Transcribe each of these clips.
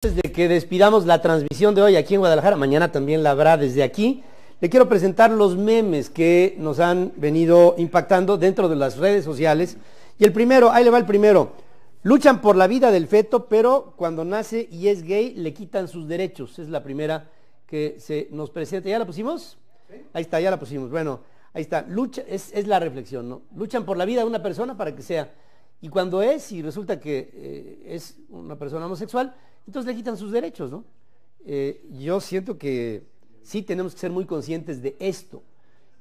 Antes de que despidamos la transmisión de hoy aquí en Guadalajara, mañana también la habrá desde aquí, le quiero presentar los memes que nos han venido impactando dentro de las redes sociales. Y el primero, ahí le va el primero. Luchan por la vida del feto, pero cuando nace y es gay le quitan sus derechos. Es la primera que se nos presenta. ¿Ya la pusimos? Ahí está, ya la pusimos. Bueno, ahí está. Lucha, es, la reflexión, ¿no? Luchan por la vida de una persona para que sea. Y cuando es y resulta que eh, es una persona homosexual, entonces le quitan sus derechos, ¿no? Eh, yo siento que sí tenemos que ser muy conscientes de esto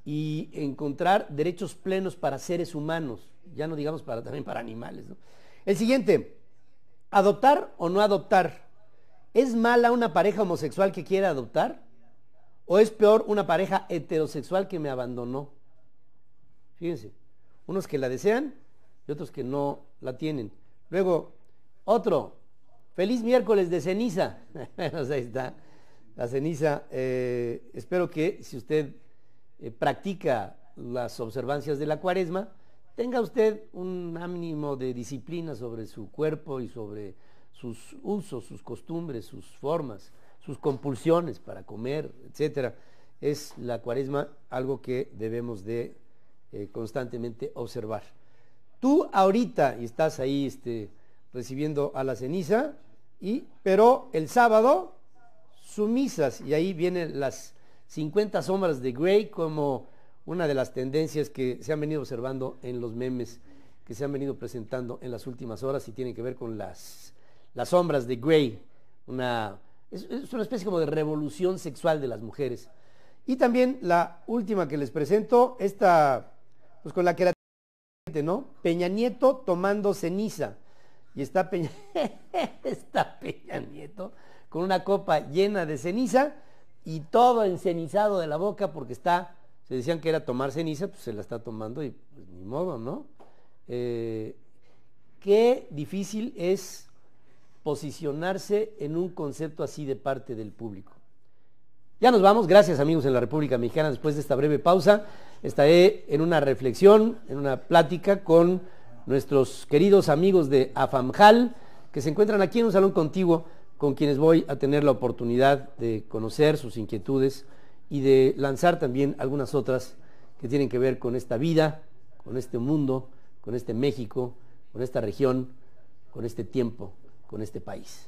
y encontrar derechos plenos para seres humanos, ya no digamos para, también para animales. ¿no? El siguiente, adoptar o no adoptar. ¿Es mala una pareja homosexual que quiera adoptar? ¿O es peor una pareja heterosexual que me abandonó? Fíjense, unos que la desean y otros que no la tienen. Luego, otro, Feliz miércoles de ceniza. Pues ahí está. La ceniza. Eh, espero que si usted eh, practica las observancias de la cuaresma, tenga usted un ánimo de disciplina sobre su cuerpo y sobre sus usos, sus costumbres, sus formas, sus compulsiones para comer, etc. Es la cuaresma algo que debemos de eh, constantemente observar. Tú ahorita y estás ahí este, recibiendo a la ceniza, pero el sábado, sumisas. Y ahí vienen las 50 sombras de Grey como una de las tendencias que se han venido observando en los memes que se han venido presentando en las últimas horas y tienen que ver con las, las sombras de Grey. Una, es, una especie como de revolución sexual de las mujeres. Y también la última que les presento, esta, pues con la que era ¿no? Peña Nieto tomando ceniza y está Peña, está Peña Nieto con una copa llena de ceniza y todo encenizado de la boca porque está, se decían que era tomar ceniza, pues se la está tomando y pues ni modo, ¿no? Eh, qué difícil es posicionarse en un concepto así de parte del público. Ya nos vamos, gracias amigos en la República Mexicana, después de esta breve pausa, estaré en una reflexión, en una plática con nuestros queridos amigos de AFAMJAL, que se encuentran aquí en un salón contiguo, con quienes voy a tener la oportunidad de conocer sus inquietudes y de lanzar también algunas otras que tienen que ver con esta vida, con este mundo, con este México, con esta región, con este tiempo, con este país.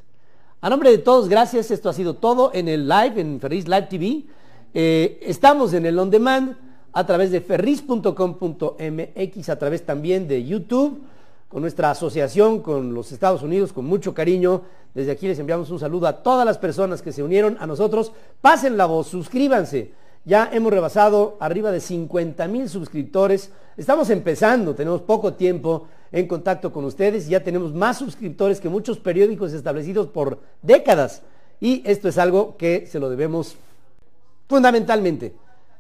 A nombre de todos, gracias. Esto ha sido todo en el live, en Ferris Live TV. Eh, estamos en el On Demand a través de ferris.com.mx, a través también de YouTube, con nuestra asociación con los Estados Unidos, con mucho cariño. Desde aquí les enviamos un saludo a todas las personas que se unieron a nosotros. Pasen la voz, suscríbanse. Ya hemos rebasado arriba de 50 mil suscriptores. Estamos empezando, tenemos poco tiempo en contacto con ustedes. Ya tenemos más suscriptores que muchos periódicos establecidos por décadas. Y esto es algo que se lo debemos fundamentalmente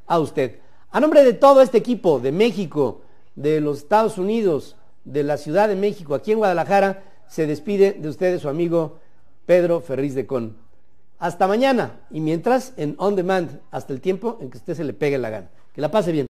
a usted. A nombre de todo este equipo de México, de los Estados Unidos, de la Ciudad de México, aquí en Guadalajara, se despide de ustedes su amigo Pedro Ferriz de Con. Hasta mañana y mientras en On Demand, hasta el tiempo en que usted se le pegue la gana. Que la pase bien.